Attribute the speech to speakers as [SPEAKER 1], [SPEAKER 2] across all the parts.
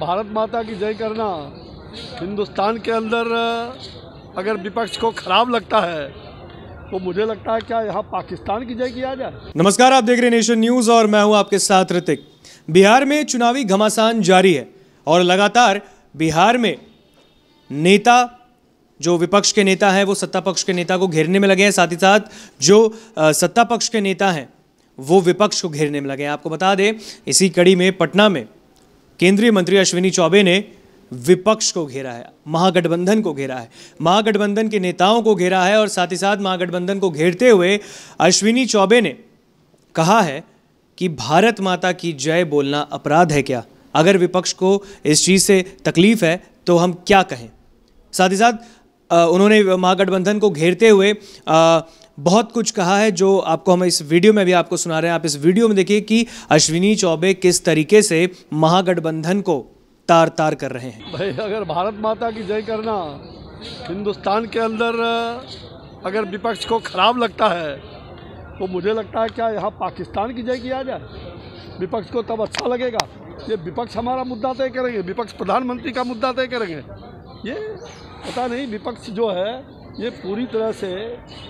[SPEAKER 1] भारत माता की जय करना हिंदुस्तान के अंदर अगर विपक्ष को खराब लगता है तो मुझे लगता है क्या यहाँ पाकिस्तान की जय किया जाए
[SPEAKER 2] नमस्कार आप देख रहे हैं नेशन न्यूज़ और मैं हूँ आपके साथ ऋतिक बिहार में चुनावी घमासान जारी है और लगातार बिहार में नेता जो विपक्ष के नेता हैं वो सत्ता पक्ष के नेता को घेरने में लगे हैं साथ ही साथ जो सत्ता पक्ष के नेता हैं वो विपक्ष को घेरने में लगे हैं आपको बता दें इसी कड़ी में पटना में केंद्रीय मंत्री अश्विनी चौबे ने विपक्ष को घेरा है महागठबंधन को घेरा है महागठबंधन के नेताओं को घेरा है और साथ ही साथ महागठबंधन को घेरते हुए अश्विनी चौबे ने कहा है कि भारत माता की जय बोलना अपराध है क्या अगर विपक्ष को इस चीज़ से तकलीफ है तो हम क्या कहें साथ ही साथ उन्होंने महागठबंधन को घेरते हुए बहुत कुछ कहा है जो आपको हम इस वीडियो में भी आपको सुना रहे हैं आप इस वीडियो में देखिए कि अश्विनी चौबे किस तरीके से महागठबंधन को तार तार कर रहे हैं
[SPEAKER 1] भाई अगर भारत माता की जय करना हिंदुस्तान के अंदर अगर विपक्ष को खराब लगता है तो मुझे लगता है क्या यहाँ पाकिस्तान की जय किया जाए विपक्ष को तब अच्छा लगेगा ये विपक्ष हमारा मुद्दा तय करेंगे विपक्ष प्रधानमंत्री का मुद्दा तय करेंगे ये पता नहीं विपक्ष जो है ये पूरी तरह से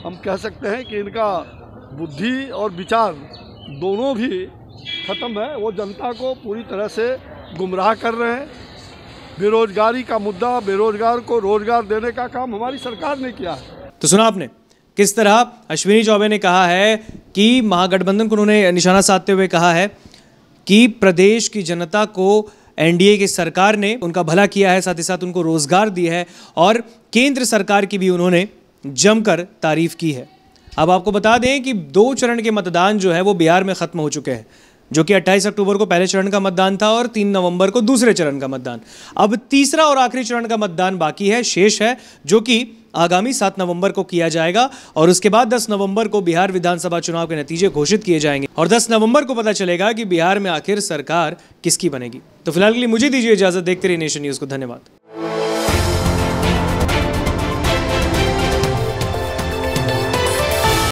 [SPEAKER 1] हम कह सकते हैं कि इनका बुद्धि और विचार दोनों भी ख़त्म है वो जनता को पूरी तरह से गुमराह कर रहे हैं बेरोजगारी का मुद्दा बेरोजगार को रोजगार देने का काम हमारी सरकार ने किया है
[SPEAKER 2] तो सुना आपने किस तरह अश्विनी चौबे ने कहा है कि महागठबंधन को उन्होंने निशाना साधते हुए कहा है कि प्रदेश की जनता को एनडीए की सरकार ने उनका भला किया है साथ ही साथ उनको रोजगार दिया है और केंद्र सरकार की भी उन्होंने जमकर तारीफ की है अब आपको बता दें कि दो चरण के मतदान जो है वो बिहार में ख़त्म हो चुके हैं जो कि 28 अक्टूबर को पहले चरण का मतदान था और 3 नवंबर को दूसरे चरण का मतदान अब तीसरा और आखिरी चरण का मतदान बाकी है शेष है जो कि आगामी सात नवंबर को किया जाएगा और उसके बाद दस नवंबर को बिहार विधानसभा चुनाव के नतीजे घोषित किए जाएंगे और दस नवंबर को पता चलेगा कि बिहार में आखिर सरकार किसकी बनेगी तो फिलहाल के लिए मुझे दीजिए इजाजत देखते रहिए नेशन न्यूज़ को धन्यवाद